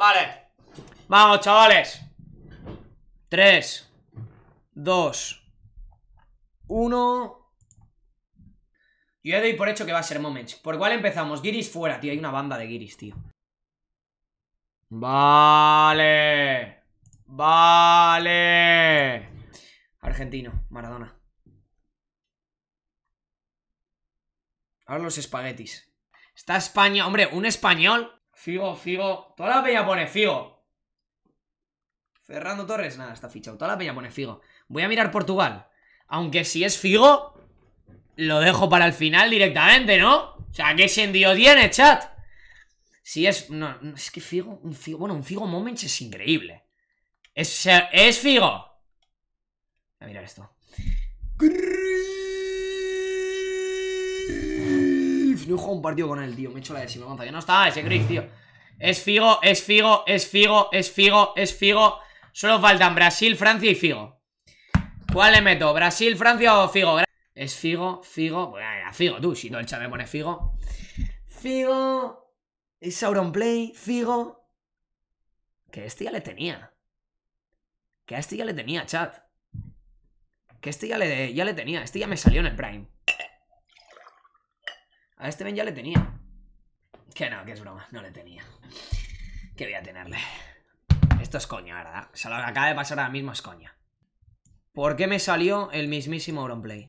Vale Vamos, chavales ¡Tres! ¡Dos! ¡Uno! Yo ya doy por hecho que va a ser Moments Por cual empezamos, Giris fuera, tío Hay una banda de Giris, tío Vale Vale Argentino, Maradona Ahora los espaguetis Está España, hombre, un español Figo, Figo. Toda la peña pone Figo. Fernando Torres, nada, está fichado. Toda la peña pone Figo. Voy a mirar Portugal. Aunque si es Figo, lo dejo para el final directamente, ¿no? O sea, ¿qué sentido tiene, chat? Si es... No, es que Figo, un Bueno, un Figo Moments es increíble. Es, es Figo. A mirar esto. no he jugado un partido con él, tío. Me he hecho la de si Que no estaba ese gris, tío. Es Figo, es Figo, es Figo, es Figo, es Figo. Solo faltan Brasil, Francia y Figo. ¿Cuál le meto? ¿Brasil, Francia o Figo? Es Figo, Figo. Bueno, pues, Figo, tú. Si no, el chat me pone Figo. Figo. Es Sauron Play. Figo. Que este ya le tenía. Que a este ya le tenía, chat. Que este ya le, ya le tenía. Este ya me salió en el Prime. A este Ben ya le tenía. Que no, que es broma, no le tenía. Que voy a tenerle. Esto es coña, ¿verdad? O sea, lo que acaba de pasar ahora mismo es coña. ¿Por qué me salió el mismísimo Auronplay?